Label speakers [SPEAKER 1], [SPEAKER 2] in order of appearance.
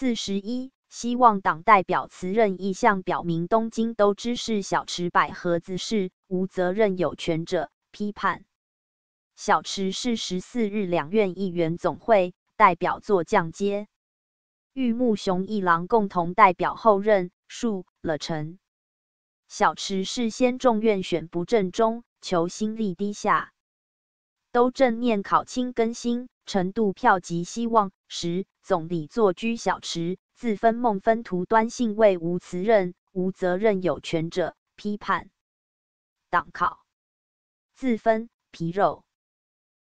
[SPEAKER 1] 四十一，希望党代表辞任意向表明东京都知事小池百合子是无责任有权者批判。小池是十四日两院议员总会代表作降阶，玉木雄一郎共同代表后任述了陈。小池事先众院选不正中，求心力低下，都正念考清更新。程度票及希望时，总理坐居小池，自分梦分图端性为无辞任、无责任有权者批判党考，自分皮肉。